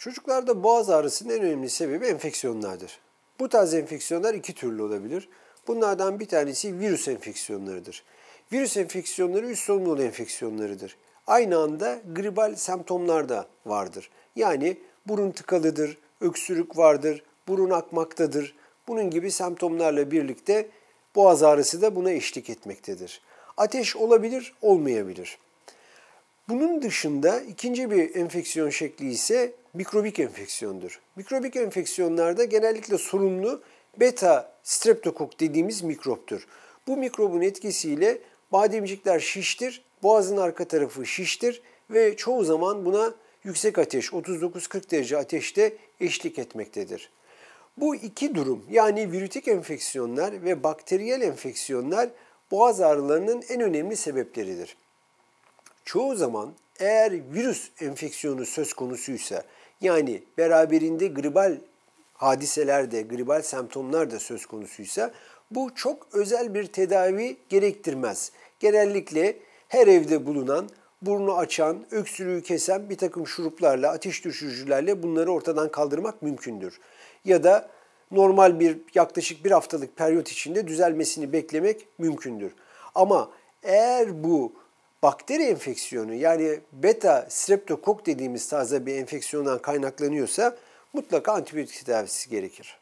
Çocuklarda boğaz ağrısının en önemli sebebi enfeksiyonlardır. Bu tarz enfeksiyonlar iki türlü olabilir. Bunlardan bir tanesi virüs enfeksiyonlarıdır. Virüs enfeksiyonları üst solunum enfeksiyonlarıdır. Aynı anda gribal semptomlar da vardır. Yani burun tıkalıdır, öksürük vardır, burun akmaktadır. Bunun gibi semptomlarla birlikte boğaz ağrısı da buna eşlik etmektedir. Ateş olabilir, olmayabilir. Bunun dışında ikinci bir enfeksiyon şekli ise mikrobik enfeksiyondur. Mikrobik enfeksiyonlarda genellikle sorumlu beta streptokok dediğimiz mikroptur. Bu mikrobun etkisiyle bademcikler şiştir, boğazın arka tarafı şiştir ve çoğu zaman buna yüksek ateş 39-40 derece ateşte eşlik etmektedir. Bu iki durum yani virütik enfeksiyonlar ve bakteriyel enfeksiyonlar boğaz ağrılarının en önemli sebepleridir çoğu zaman eğer virüs enfeksiyonu söz konusuysa yani beraberinde gribal hadiselerde de, gribal semptomlar da söz konusuysa bu çok özel bir tedavi gerektirmez. Genellikle her evde bulunan, burnu açan, öksürüğü kesen bir takım şuruplarla, ateş düşürücülerle bunları ortadan kaldırmak mümkündür. Ya da normal bir yaklaşık bir haftalık periyot içinde düzelmesini beklemek mümkündür. Ama eğer bu bakteri enfeksiyonu yani beta streptokok dediğimiz tarzda bir enfeksiyondan kaynaklanıyorsa mutlaka antibiyotik tedavisi gerekir.